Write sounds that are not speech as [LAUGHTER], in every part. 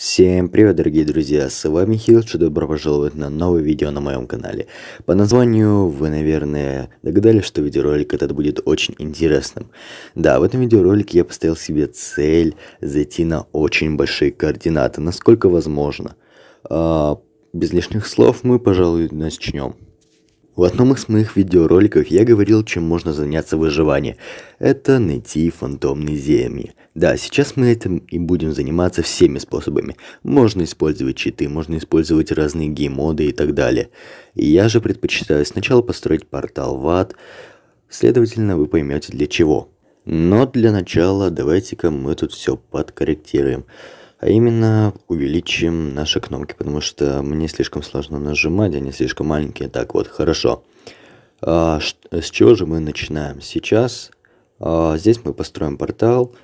Всем привет, дорогие друзья, с вами Хилч, добро пожаловать на новое видео на моем канале. По названию вы, наверное, догадались, что видеоролик этот будет очень интересным. Да, в этом видеоролике я поставил себе цель зайти на очень большие координаты, насколько возможно. А, без лишних слов мы, пожалуй, начнем. В одном из моих видеороликов я говорил, чем можно заняться в выживании. Это найти фантомные земли. Да, сейчас мы этим и будем заниматься всеми способами. Можно использовать читы, можно использовать разные геймоды и так далее. Я же предпочитаю сначала построить портал в ад, следовательно вы поймете для чего. Но для начала давайте-ка мы тут все подкорректируем а именно увеличим наши кнопки, потому что мне слишком сложно нажимать, они слишком маленькие. Так вот, хорошо. А, с чего же мы начинаем? Сейчас а, здесь мы построим портал.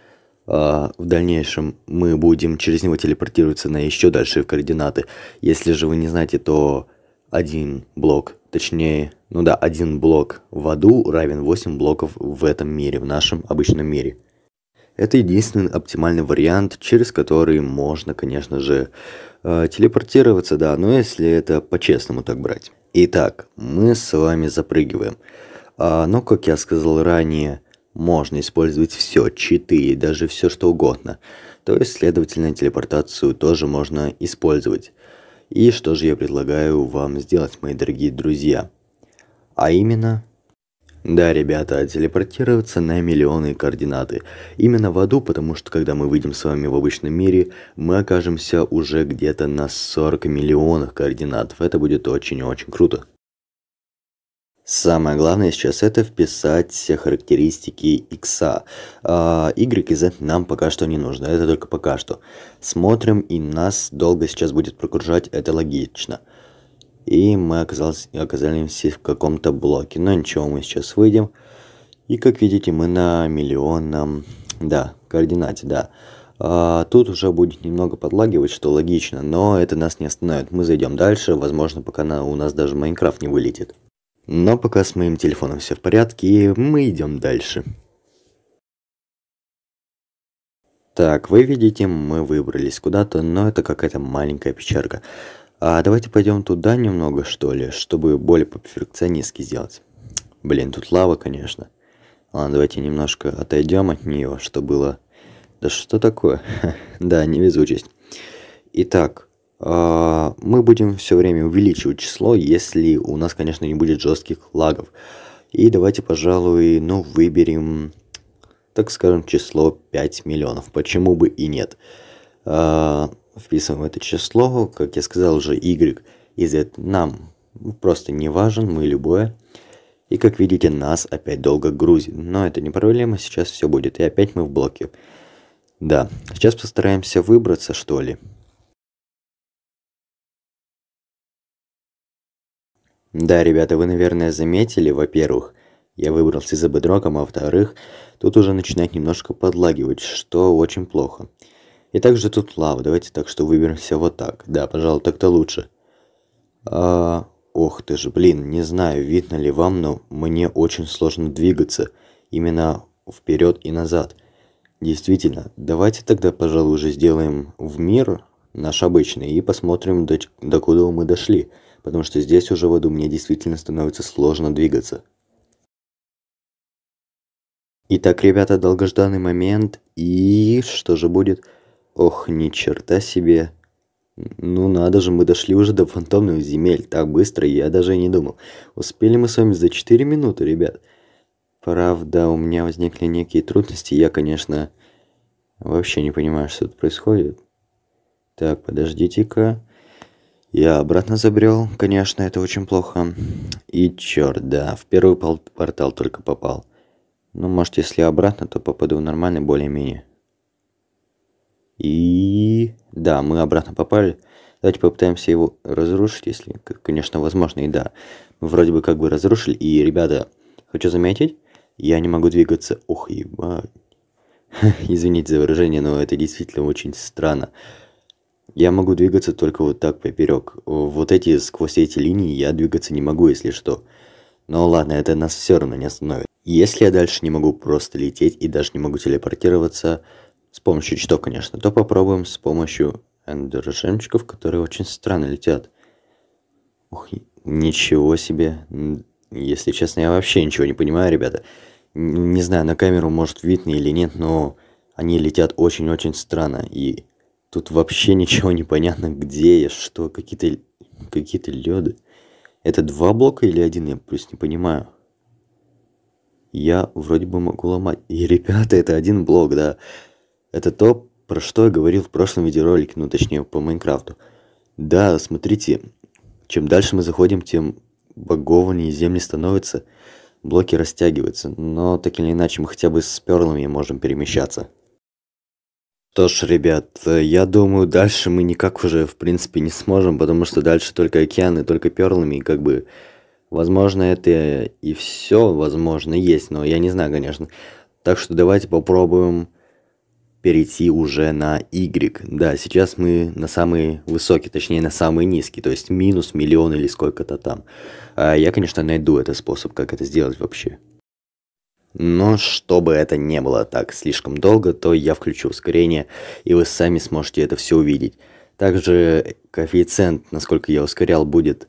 А, в дальнейшем мы будем через него телепортироваться на еще дальше в координаты. Если же вы не знаете, то один блок, точнее, ну да, один блок в аду равен 8 блоков в этом мире, в нашем обычном мире. Это единственный оптимальный вариант, через который можно, конечно же, э, телепортироваться, да, но если это по-честному так брать. Итак, мы с вами запрыгиваем. А, но, ну, как я сказал ранее, можно использовать все, читы, и даже все что угодно. То есть, следовательно, телепортацию тоже можно использовать. И что же я предлагаю вам сделать, мои дорогие друзья? А именно, да, ребята, а телепортироваться на миллионы координаты. Именно в аду, потому что когда мы выйдем с вами в обычном мире, мы окажемся уже где-то на 40 миллионах координат. Это будет очень-очень круто. Самое главное сейчас это вписать все характеристики X. А Y и Z нам пока что не нужно, это только пока что. Смотрим, и нас долго сейчас будет прокружать, это логично. И мы оказались, оказались в каком-то блоке. Но ничего, мы сейчас выйдем. И как видите, мы на миллионном, да, координате, да. А, тут уже будет немного подлагивать, что логично, но это нас не остановит. Мы зайдем дальше, возможно, пока на, у нас даже Майнкрафт не вылетит. Но пока с моим телефоном все в порядке, и мы идем дальше. Так, вы видите, мы выбрались куда-то, но это какая-то маленькая пещерка. А давайте пойдем туда немного, что ли, чтобы более по-перфекционистски сделать. Блин, тут лава, конечно. Ладно, давайте немножко отойдем от нее, что было... Да что такое? [LAUGHS] да, невезучесть. Итак, а, мы будем все время увеличивать число, если у нас, конечно, не будет жестких лагов. И давайте, пожалуй, ну, выберем, так скажем, число 5 миллионов. Почему бы и нет? А, вписываем это число, как я сказал уже, y и z нам просто не важен, мы любое. И как видите, нас опять долго грузит. Но это не проблема, сейчас все будет. И опять мы в блоке. Да, сейчас постараемся выбраться, что ли. Да, ребята, вы, наверное, заметили, во-первых, я выбрался за бедроком, а во-вторых, тут уже начинает немножко подлагивать, что очень плохо. Плохо. И также тут лава. Давайте так, что выберемся вот так. Да, пожалуй, так-то лучше. А, ох ты же, блин, не знаю, видно ли вам, но мне очень сложно двигаться. Именно вперед и назад. Действительно, давайте тогда, пожалуй, уже сделаем в мир наш обычный и посмотрим, до, до куда мы дошли. Потому что здесь уже в аду мне действительно становится сложно двигаться. Итак, ребята, долгожданный момент. И что же будет? Ох, ни черта себе. Ну надо же, мы дошли уже до фантомных земель. Так быстро я даже и не думал. Успели мы с вами за 4 минуты, ребят. Правда, у меня возникли некие трудности. Я, конечно, вообще не понимаю, что тут происходит. Так, подождите-ка. Я обратно забрел. Конечно, это очень плохо. И черт, да, в первый портал только попал. Ну, может, если обратно, то попаду в нормальный более-менее. И да, мы обратно попали. Давайте попытаемся его разрушить, если, конечно, возможно, и да. Мы вроде бы как бы разрушили. И, ребята, хочу заметить, я не могу двигаться. Ох, ебать. [LAUGHS] Извините за выражение, но это действительно очень странно. Я могу двигаться только вот так поперек. Вот эти, сквозь эти линии я двигаться не могу, если что. Но ладно, это нас все равно не остановит. Если я дальше не могу просто лететь и даже не могу телепортироваться, с помощью читов, конечно, то попробуем с помощью эндер которые очень странно летят. Ух, ничего себе. Если честно, я вообще ничего не понимаю, ребята. Не знаю, на камеру, может, видно или нет, но они летят очень-очень странно. И тут вообще ничего не понятно, где я, что, какие-то какие лёды. Это два блока или один, я плюс не понимаю. Я вроде бы могу ломать. И, ребята, это один блок, да. Это то, про что я говорил в прошлом видеоролике, ну точнее по Майнкрафту. Да, смотрите, чем дальше мы заходим, тем багованнее земли становятся, блоки растягиваются, но так или иначе мы хотя бы с перлами можем перемещаться. Что ж, ребят, я думаю, дальше мы никак уже, в принципе, не сможем, потому что дальше только океаны, только перлами, и как бы, возможно, это и все, возможно, есть, но я не знаю, конечно. Так что давайте попробуем перейти уже на Y. Да, сейчас мы на самый высокий, точнее на самый низкий, то есть минус миллион или сколько-то там. А я, конечно, найду этот способ, как это сделать вообще. Но чтобы это не было так слишком долго, то я включу ускорение, и вы сами сможете это все увидеть. Также коэффициент, насколько я ускорял, будет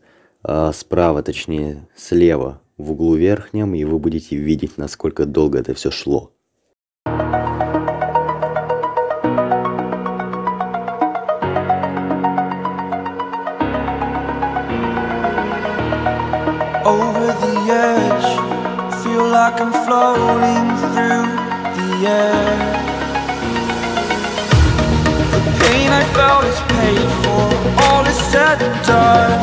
э, справа, точнее слева в углу верхнем, и вы будете видеть, насколько долго это все шло. over the edge Feel like I'm floating through the air The pain I felt is paid for All is said and done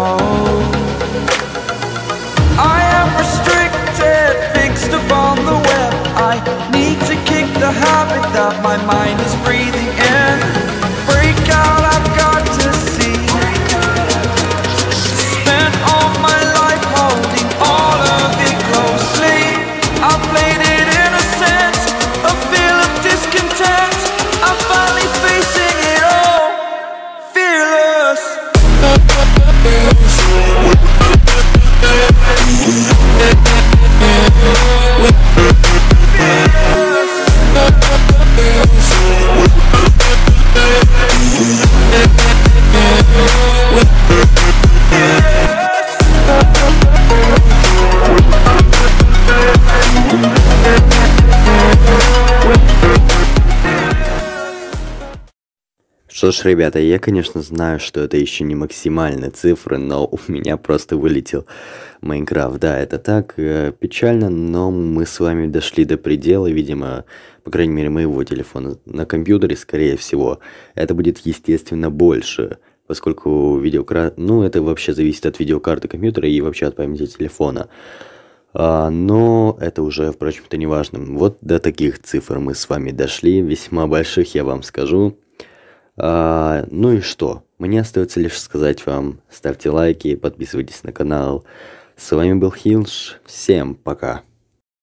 Oh I am restricted Fixed upon the web I need to kick the habit That my mind is breathing Что ж, ребята, я, конечно, знаю, что это еще не максимальные цифры, но у меня просто вылетел Майнкрафт, да, это так. Э, печально, но мы с вами дошли до предела, видимо, по крайней мере, моего телефона. На компьютере, скорее всего, это будет, естественно, больше, поскольку видеокарта... Ну, это вообще зависит от видеокарты компьютера и вообще от памяти телефона. А, но это уже, впрочем-то, не важно. Вот до таких цифр мы с вами дошли, весьма больших, я вам скажу. А, ну и что? Мне остается лишь сказать вам, ставьте лайки, подписывайтесь на канал. С вами был Хилш. Всем пока.